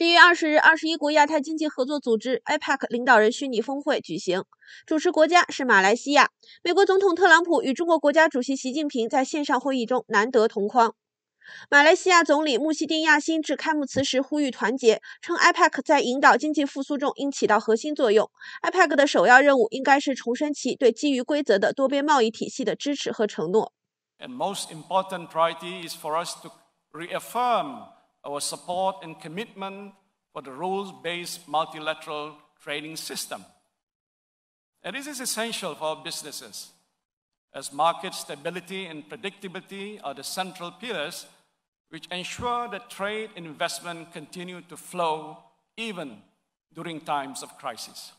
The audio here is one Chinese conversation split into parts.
十一月二十日，二十一国亚太经济合作组织 （APEC） 领导人虚拟峰会举行，主持国家是马来西亚。美国总统特朗普与中国国家主席习近平在线上会议中难得同框。马来西亚总理穆希丁亚新致开幕辞时呼吁团结，称 APEC 在引导经济复苏中应起到核心作用。APEC 的首要任务应该是重申其对基于规则的多边贸易体系的支持和承诺。our support and commitment for the rules-based multilateral trading system. And this is essential for our businesses, as market stability and predictability are the central pillars which ensure that trade and investment continue to flow even during times of crisis.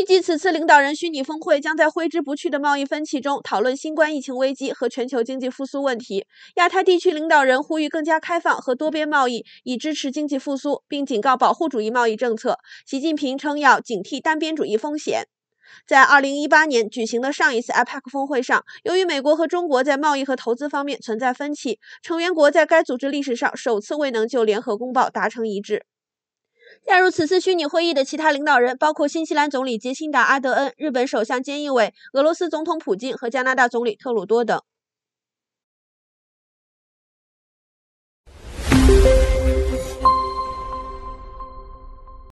预计此次领导人虚拟峰会将在挥之不去的贸易分歧中讨论新冠疫情危机和全球经济复苏问题。亚太地区领导人呼吁更加开放和多边贸易，以支持经济复苏，并警告保护主义贸易政策。习近平称要警惕单边主义风险。在2018年举行的上一次 APEC 峰会上，由于美国和中国在贸易和投资方面存在分歧，成员国在该组织历史上首次未能就联合公报达成一致。加入此次虚拟会议的其他领导人包括新西兰总理杰辛达·阿德恩、日本首相菅义伟、俄罗斯总统普京和加拿大总理特鲁多等。